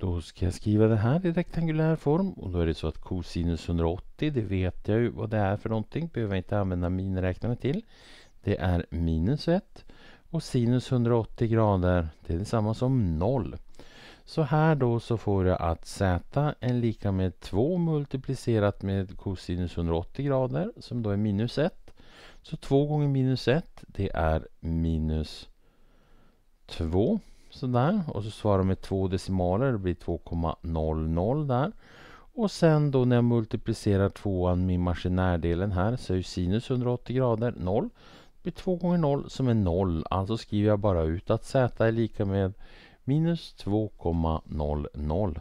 Då ska jag skriva det här i rektangulär form och då är det så att cosinus 180, det vet jag ju vad det är för någonting, behöver jag inte använda miniräknaren till. Det är minus 1 och sinus 180 grader, det är detsamma som 0. Så här då så får jag att z är lika med 2 multiplicerat med cosinus 180 grader som då är minus 1. Så 2 gånger minus 1 det är minus 2. Sådär. Och så svarar de med två decimaler. Det blir 2,00 där. Och sen då när jag multiplicerar tvåan med maskinärdelen här så är ju sinus 180 grader 0. Det blir 2 gånger 0 som är 0. Alltså skriver jag bara ut att z är lika med minus 2,00.